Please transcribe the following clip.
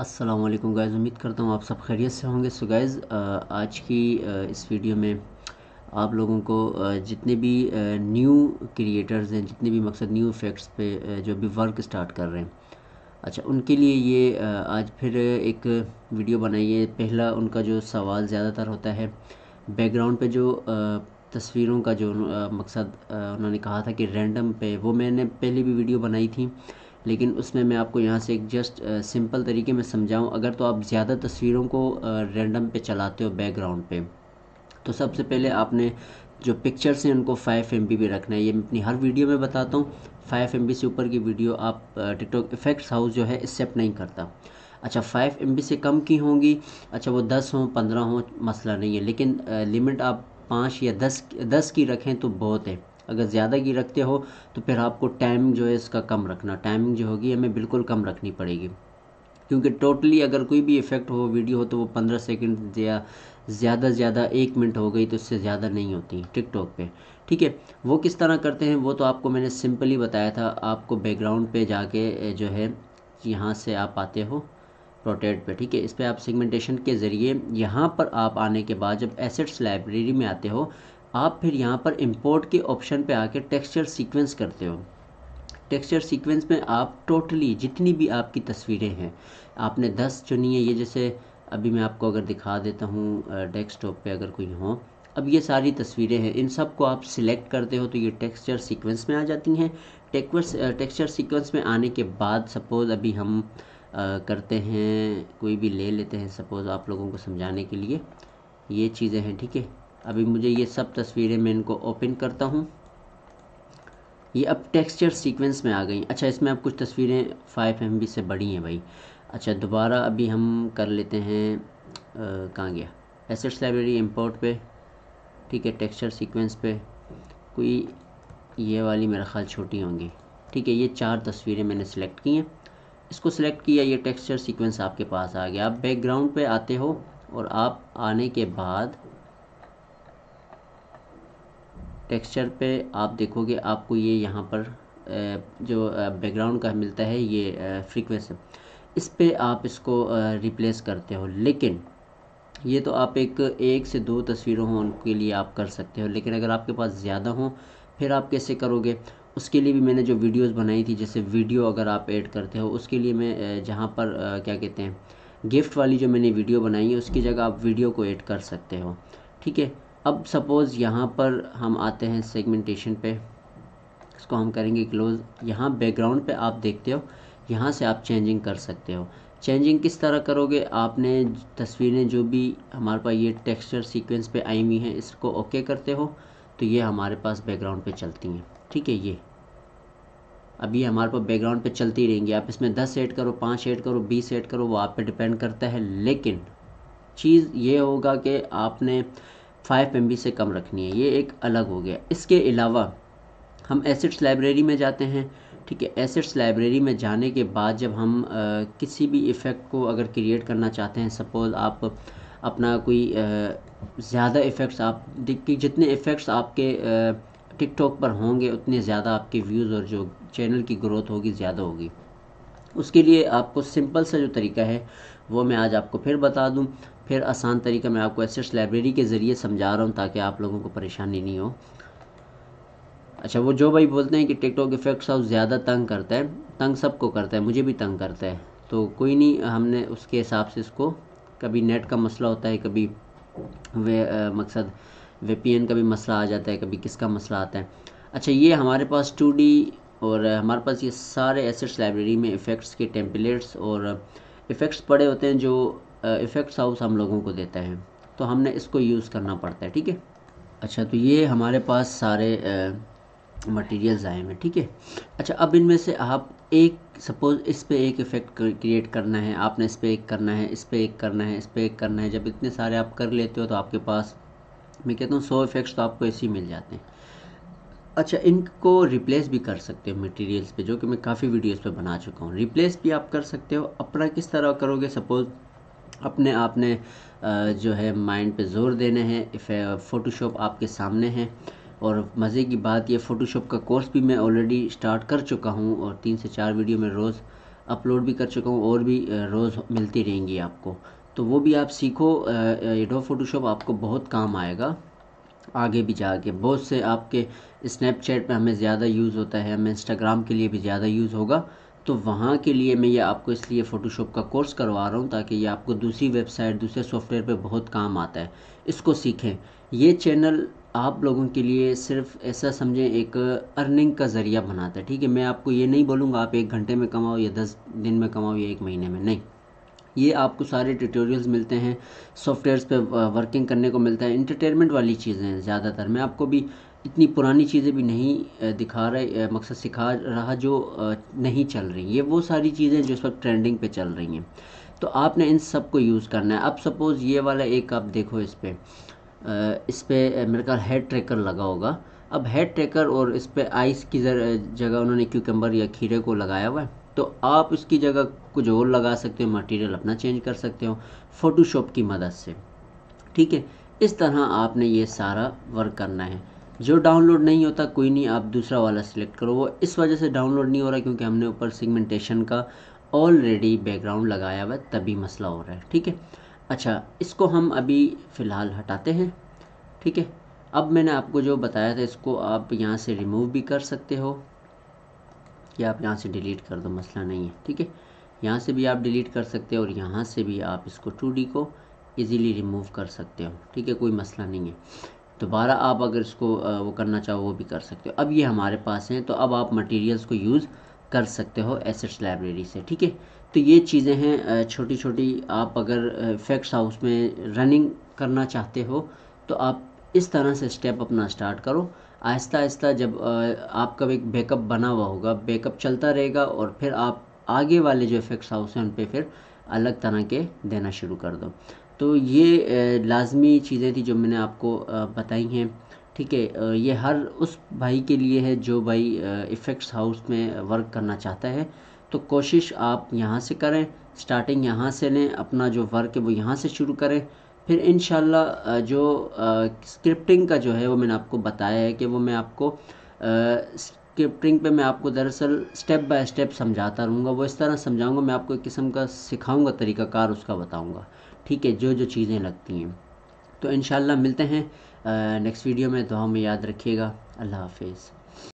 अस्सलाम वालेकुम गाइज़ उम्मीद करता हूँ आप सब खैरियत से होंगे सो गाइज़ आज की इस वीडियो में आप लोगों को जितने भी न्यू क्रिएटर्स हैं जितने भी मकसद न्यू इफ़ेक्ट्स पे जो भी वर्क स्टार्ट कर रहे हैं अच्छा उनके लिए ये आज फिर एक वीडियो बनाइए पहला उनका जो सवाल ज़्यादातर होता है बैकग्राउंड पे जो तस्वीरों का जो मकसद उन्होंने कहा था कि रैंडम पे वो मैंने पहले भी वीडियो बनाई थी लेकिन उसमें मैं आपको यहाँ से एक जस्ट सिंपल तरीके में समझाऊँ अगर तो आप ज़्यादा तस्वीरों को रेंडम पे चलाते हो बैकग्राउंड पे तो सबसे पहले आपने जो पिक्चर्स हैं उनको फाइव एम पे रखना है ये मैं अपनी हर वीडियो में बताता हूँ फाइव एम से ऊपर की वीडियो आप टिकटॉक इफेक्ट्स हाउस जो है एक्सेप्ट नहीं करता अच्छा फाइव एम से कम की होंगी अच्छा वो दस हों पंद्रह हों मसला नहीं है लेकिन लिमिट आप पाँच या दस दस की रखें तो बहुत है अगर ज़्यादा घी रखते हो तो फिर आपको टाइम जो है इसका कम रखना टाइमिंग जो होगी हमें बिल्कुल कम रखनी पड़ेगी क्योंकि टोटली अगर कोई भी इफ़ेक्ट हो वीडियो हो तो वो पंद्रह सेकेंड या ज़्यादा से ज़्यादा एक मिनट हो गई तो इससे ज़्यादा नहीं होती टिकटॉक पे ठीक है वो किस तरह करते हैं वो तो आपको मैंने सिंपली बताया था आपको बैकग्राउंड पे जाके जो है यहाँ से आप आते हो प्रोटेट पे ठीक है इस पर आप सेगमेंटेशन के ज़रिए यहाँ पर आप आने के बाद जब एसेट्स लाइब्रेरी में आते हो आप फिर यहाँ पर इंपोर्ट के ऑप्शन पे आके टेक्सचर सीक्वेंस करते हो टेक्सचर सीक्वेंस में आप टोटली जितनी भी आपकी तस्वीरें हैं आपने दस चुनी है ये जैसे अभी मैं आपको अगर दिखा देता हूँ डेस्कटॉप पे अगर कोई हो अब ये सारी तस्वीरें हैं इन सब को आप सिलेक्ट करते हो तो ये टेक्सचर सीक्वेंस में आ जाती हैं टेक्सचर सीक्वेंस में आने के बाद सपोज़ अभी हम आ, करते हैं कोई भी ले लेते हैं सपोज़ आप लोगों को समझाने के लिए ये चीज़ें हैं ठीक है अभी मुझे ये सब तस्वीरें मैं इनको ओपन करता हूँ ये अब टेक्सचर सीक्वेंस में आ गई अच्छा इसमें अब कुछ तस्वीरें फाइव एम से बड़ी हैं भाई अच्छा दोबारा अभी हम कर लेते हैं कहाँ गया एसेट्स लाइब्रेरी इंपोर्ट पे ठीक है टेक्सचर सीक्वेंस पे कोई ये वाली मेरा ख्याल छोटी होंगी ठीक है ये चार तस्वीरें मैंने सेलेक्ट की हैं इसको सिलेक्ट किया ये टेक्सचर सीक्वेंस आपके पास आ गया आप बैकग्राउंड पे आते हो और आप आने के बाद टेक्सचर पे आप देखोगे आपको ये यहाँ पर जो बैकग्राउंड का मिलता है ये फ्रीक्वेंसी इस पर आप इसको रिप्लेस करते हो लेकिन ये तो आप एक एक से दो तस्वीरों हों उनके लिए आप कर सकते हो लेकिन अगर आपके पास ज़्यादा हों फिर आप कैसे करोगे उसके लिए भी मैंने जो वीडियोस बनाई थी जैसे वीडियो अगर आप ऐड करते हो उसके लिए मैं जहाँ पर क्या कहते हैं गिफ्ट वाली जो मैंने वीडियो बनाई है उसकी जगह आप वीडियो को ऐड कर सकते हो ठीक है अब सपोज़ यहाँ पर हम आते हैं सेगमेंटेशन पे इसको हम करेंगे क्लोज यहाँ बैकग्राउंड पे आप देखते हो यहाँ से आप चेंजिंग कर सकते हो चेंजिंग किस तरह करोगे आपने तस्वीरें जो भी हमारे पास ये टेक्सचर सीक्वेंस पे आई हुई हैं इसको ओके करते हो तो ये हमारे पास बैकग्राउंड पे चलती हैं ठीक है ये अब ये हमारे पास बैकग्राउंड पे चलती रहेंगी आप इसमें दस ऐड करो पाँच ऐड करो बीस ऐड करो वो आप पे डिपेंड करता है लेकिन चीज़ ये होगा कि आपने फाइव एम से कम रखनी है ये एक अलग हो गया इसके अलावा हम एसिड्स लाइब्रेरी में जाते हैं ठीक है एसिड्स लाइब्रेरी में जाने के बाद जब हम आ, किसी भी इफ़ेक्ट को अगर क्रिएट करना चाहते हैं सपोज़ आप अपना कोई ज़्यादा इफ़ेक्ट्स आप देखिए जितने इफ़ेक्ट्स आपके टिकटॉक पर होंगे उतने ज़्यादा आपके व्यूज़ और जो चैनल की ग्रोथ होगी ज़्यादा होगी उसके लिए आपको सिंपल सा जो तरीका है वो मैं आज आपको फिर बता दूं फिर आसान तरीका मैं आपको एसेट्स लाइब्रेरी के ज़रिए समझा रहा हूँ ताकि आप लोगों को परेशानी नहीं हो अच्छा वो जो भाई बोलते हैं कि टिकटॉक इफेक्ट सब ज़्यादा तंग करता है तंग सबको करता है मुझे भी तंग करता है तो कोई नहीं हमने उसके हिसाब से इसको कभी नेट का मसला होता है कभी वे आ, मकसद एन का भी मसला आ जाता है कभी किसका मसला आता है अच्छा ये हमारे पास टू और हमारे पास ये सारे एसेट्स लाइब्रेरी में इफ़ेक्ट्स के टेम्पलेट्स और इफ़ेक्ट्स पड़े होते हैं जो इफ़ेक्ट्स हाउस हम लोगों को देता है तो हमने इसको यूज़ करना पड़ता है ठीक है अच्छा तो ये हमारे पास सारे मटेरियल्स आए हैं ठीक है अच्छा अब इनमें से आप एक सपोज़ इस पे एक इफ़ेक्ट क्रिएट करना है आपने इस पे एक करना है इस पे एक करना है इस पे एक करना है जब इतने सारे आप कर लेते हो तो आपके पास मैं कहता हूँ सौ इफ़ेक्ट्स तो आपको ऐसे ही मिल जाते हैं अच्छा इनको रिप्लेस भी कर सकते हो मटेरियल्स पे जो कि मैं काफ़ी वीडियोस पे बना चुका हूँ रिप्लेस भी आप कर सकते हो अपना किस तरह करोगे सपोज़ अपने आपने जो है माइंड पे ज़ोर देने हैं फ़ोटोशॉप आपके सामने हैं और मज़े की बात ये फ़ोटोशॉप का कोर्स भी मैं ऑलरेडी स्टार्ट कर चुका हूँ और तीन से चार वीडियो में रोज़ अपलोड भी कर चुका हूँ और भी रोज़ मिलती रहेंगी आपको तो वो भी आप सीखो एडो फ़ोटोशॉप आपको बहुत काम आएगा आगे भी जाके बहुत से आपके स्नैपचैट पे हमें ज़्यादा यूज़ होता है हमें इंस्टाग्राम के लिए भी ज़्यादा यूज़ होगा तो वहाँ के लिए मैं ये आपको इसलिए फ़ोटोशॉप का कोर्स करवा रहा हूँ ताकि ये आपको दूसरी वेबसाइट दूसरे सॉफ्टवेयर पे बहुत काम आता है इसको सीखें ये चैनल आप लोगों के लिए सिर्फ ऐसा समझें एक अर्निंग का ज़रिया बनाता है ठीक है मैं आपको ये नहीं बोलूँगा आप एक घंटे में कमाओ या दस दिन में कमाओ या एक महीने में नहीं ये आपको सारे ट्यूटोरियल्स मिलते हैं सॉफ्टवेयर्स पे वर्किंग करने को मिलता है इंटरटेनमेंट वाली चीज़ें हैं ज़्यादातर मैं आपको भी इतनी पुरानी चीज़ें भी नहीं दिखा रहे मकसद सिखा रहा जो नहीं चल रही ये वो सारी चीज़ें जो इस वक्त ट्रेंडिंग पे चल रही हैं तो आपने इन सब को यूज़ करना है अब सपोज़ ये वाला एक आप देखो इस पर इस पर मेरे ख्याल हेड ट्रैकर लगा होगा अब हेड ट्रैकर और इस पर आइस की जगह उन्होंने क्यूकम्बर या खीरे को लगाया हुआ है तो आप इसकी जगह कुछ और लगा सकते हो मटेरियल अपना चेंज कर सकते हो फ़ोटोशॉप की मदद से ठीक है इस तरह आपने ये सारा वर्क करना है जो डाउनलोड नहीं होता कोई नहीं आप दूसरा वाला सिलेक्ट करो वो इस वजह से डाउनलोड नहीं हो रहा क्योंकि हमने ऊपर सिगमेंटेशन का ऑलरेडी बैकग्राउंड लगाया हुआ है तभी मसला हो रहा है ठीक है अच्छा इसको हम अभी फ़िलहाल हटाते हैं ठीक है अब मैंने आपको जो बताया था इसको आप यहाँ से रिमूव भी कर सकते हो या आप यहाँ से डिलीट कर दो मसला नहीं है ठीक है यहाँ से भी आप डिलीट कर सकते हो और यहाँ से भी आप इसको टू को ईज़िली रिमूव कर सकते हो ठीक है कोई मसला नहीं है दोबारा आप अगर इसको वो करना चाहो वो भी कर सकते हो अब ये हमारे पास हैं तो अब आप मटेरियल्स को यूज़ कर सकते हो एसेट्स लाइब्रेरी से ठीक है तो ये चीज़ें हैं छोटी छोटी आप अगर इफेक्ट्स हाउस में रनिंग करना चाहते हो तो आप इस तरह से स्टेप अपना स्टार्ट करो आहिस्ता आहिस्ता जब आपका एक बैकअप बना हुआ होगा बैकअप चलता रहेगा और फिर आप आगे वाले जो इफेक्ट्स हाउस हैं उन पर फिर अलग तरह के देना शुरू कर दो तो ये लाजमी चीज़ें थी जो मैंने आपको बताई हैं ठीक है ये हर उस भाई के लिए है जो भाई इफ़ेक्ट्स हाउस में वर्क करना चाहता है तो कोशिश आप यहाँ से करें स्टार्टिंग यहाँ से लें अपना जो वर्क है वो यहाँ से शुरू करें फिर इन जो स्क्रिप्टिंग का जो है वो मैंने आपको बताया है कि वो मैं आपको स्क्रिप्टिंग पे मैं आपको दरअसल स्टेप बाय स्टेप समझाता रहूँगा वो इस तरह समझाऊँगा मैं आपको एक किस्म का सिखाऊँगा तरीक़ाकार उसका बताऊँगा ठीक है जो जो चीज़ें लगती हैं तो इन मिलते हैं नेक्स्ट वीडियो में तो हमें याद रखिएगा अल्लाह हाफिज़